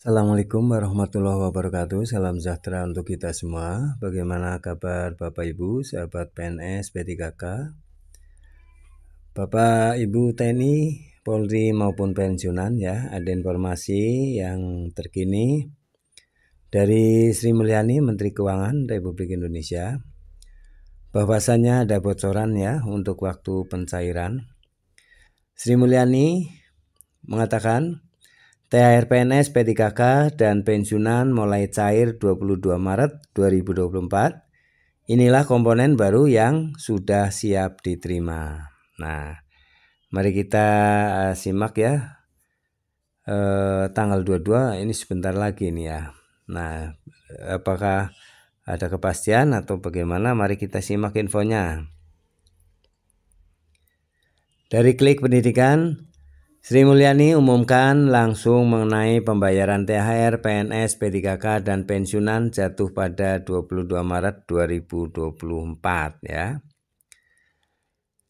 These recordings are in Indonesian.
Assalamualaikum warahmatullahi wabarakatuh. Salam sejahtera untuk kita semua. Bagaimana kabar Bapak Ibu, sahabat PNS P3K? Bapak Ibu TNI, Polri maupun pensiunan ya, ada informasi yang terkini dari Sri Mulyani Menteri Keuangan Republik Indonesia bahwasannya ada bocoran ya untuk waktu pencairan. Sri Mulyani mengatakan THR PNS P3K dan pensiunan mulai cair 22 Maret 2024. Inilah komponen baru yang sudah siap diterima. Nah, mari kita eh, simak ya. E, tanggal 22 ini sebentar lagi nih ya. Nah, apakah ada kepastian atau bagaimana? Mari kita simak infonya. Dari klik pendidikan, Sri Mulyani umumkan langsung mengenai pembayaran THR, PNS, P3K, dan pensiunan jatuh pada 22 Maret 2024 ya.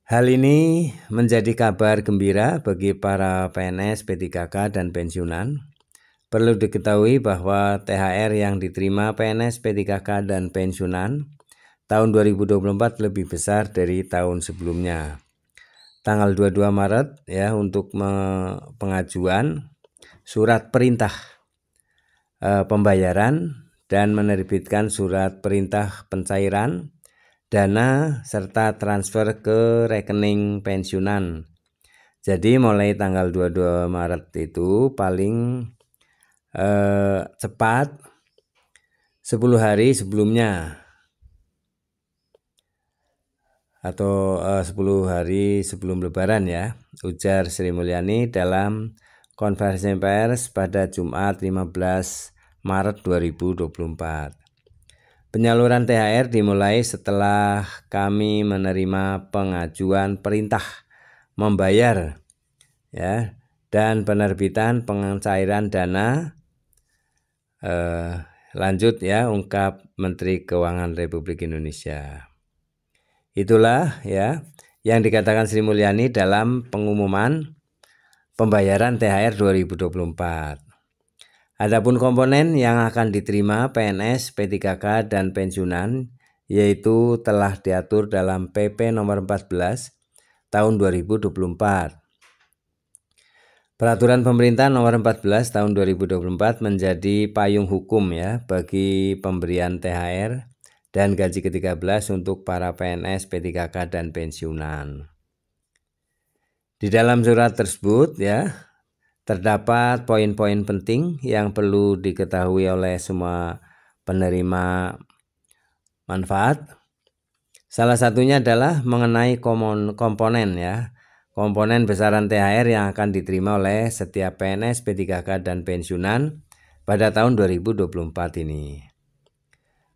Hal ini menjadi kabar gembira bagi para PNS, P3K, dan pensiunan. Perlu diketahui bahwa THR yang diterima PNS, P3K, dan pensiunan tahun 2024 lebih besar dari tahun sebelumnya tanggal 22 Maret ya untuk pengajuan surat perintah e, pembayaran dan menerbitkan surat perintah pencairan dana serta transfer ke rekening pensiunan. Jadi mulai tanggal 22 Maret itu paling e, cepat 10 hari sebelumnya atau eh, uh, 10 hari sebelum lebaran ya, ujar Sri Mulyani dalam konferensi pers pada Jumat 15 Maret 2024. Penyaluran THR dimulai setelah kami menerima pengajuan perintah membayar ya dan penerbitan pengencairan dana eh, lanjut ya ungkap Menteri Keuangan Republik Indonesia. Itulah ya yang dikatakan Sri Mulyani dalam pengumuman pembayaran THR 2024. Adapun komponen yang akan diterima PNS, P3K, dan pensiunan yaitu telah diatur dalam PP nomor 14 tahun 2024. Peraturan pemerintah nomor 14 tahun 2024 menjadi payung hukum ya bagi pemberian THR dan gaji ke-13 untuk para PNS, P3K dan pensiunan. Di dalam surat tersebut ya terdapat poin-poin penting yang perlu diketahui oleh semua penerima manfaat. Salah satunya adalah mengenai komponen ya. Komponen besaran THR yang akan diterima oleh setiap PNS, P3K dan pensiunan pada tahun 2024 ini.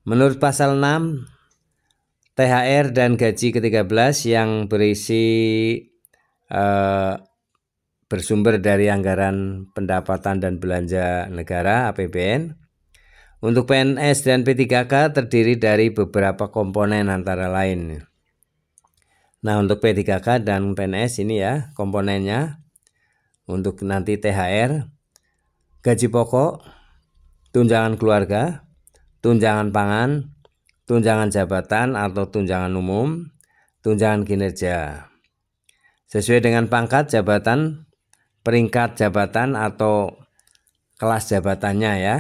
Menurut pasal 6 THR dan gaji ke-13 yang berisi eh, bersumber dari anggaran pendapatan dan belanja negara APBN. Untuk PNS dan P3K terdiri dari beberapa komponen antara lain. Nah, untuk P3K dan PNS ini ya komponennya. Untuk nanti THR, gaji pokok, tunjangan keluarga, tunjangan pangan, tunjangan jabatan atau tunjangan umum, tunjangan kinerja. Sesuai dengan pangkat jabatan, peringkat jabatan atau kelas jabatannya ya.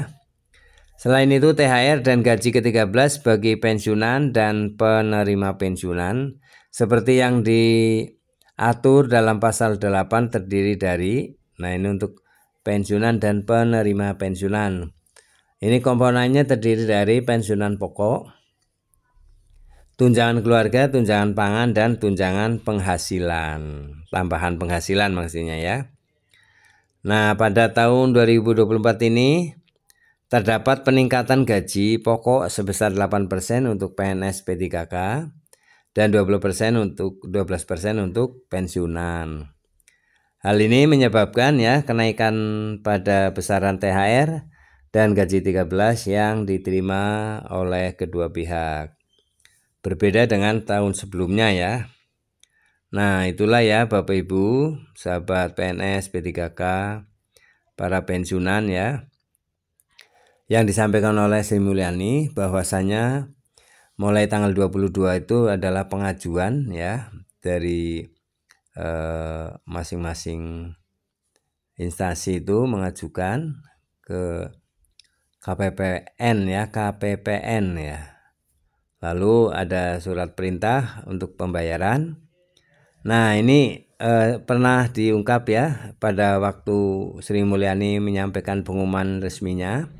Selain itu THR dan gaji ke-13 bagi pensiunan dan penerima pensiunan seperti yang diatur dalam pasal 8 terdiri dari nah ini untuk pensiunan dan penerima pensiunan. Ini komponennya terdiri dari pensiunan pokok, tunjangan keluarga, tunjangan pangan, dan tunjangan penghasilan. Tambahan penghasilan maksudnya ya. Nah, pada tahun 2024 ini terdapat peningkatan gaji pokok sebesar 8% untuk PNS P3K dan 20% untuk 12% untuk pensiunan. Hal ini menyebabkan ya kenaikan pada besaran THR dan gaji 13 yang diterima oleh kedua pihak. Berbeda dengan tahun sebelumnya ya. Nah, itulah ya Bapak Ibu, sahabat PNS P3K, para pensiunan ya. Yang disampaikan oleh Sri Mulyani bahwasanya mulai tanggal 22 itu adalah pengajuan ya dari eh, masing-masing eh, instansi itu mengajukan ke KPPN ya, KPPN ya. Lalu ada surat perintah untuk pembayaran. Nah, ini eh, pernah diungkap ya pada waktu Sri Mulyani menyampaikan pengumuman resminya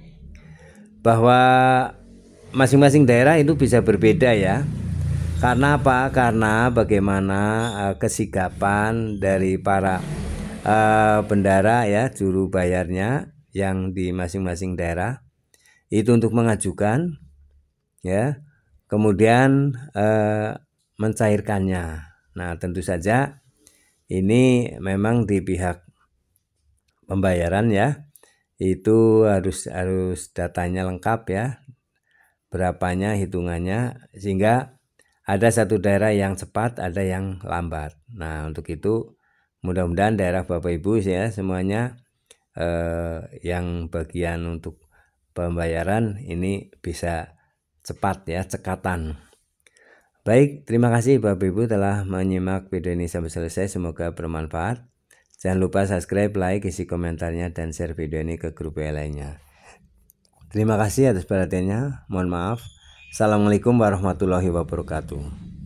bahwa masing-masing daerah itu bisa berbeda ya. Karena apa? Karena bagaimana eh, kesigapan dari para eh, bendara ya juru bayarnya yang di masing-masing daerah itu untuk mengajukan ya kemudian eh, mencairkannya nah tentu saja ini memang di pihak pembayaran ya itu harus harus datanya lengkap ya berapanya hitungannya sehingga ada satu daerah yang cepat ada yang lambat nah untuk itu mudah-mudahan daerah bapak ibu ya semuanya eh, yang bagian untuk pembayaran ini bisa cepat ya, cekatan. Baik, terima kasih Bapak Ibu telah menyimak video ini sampai selesai. Semoga bermanfaat. Jangan lupa subscribe, like, isi komentarnya, dan share video ini ke grup yang lainnya. Terima kasih atas perhatiannya. Mohon maaf. Assalamualaikum warahmatullahi wabarakatuh.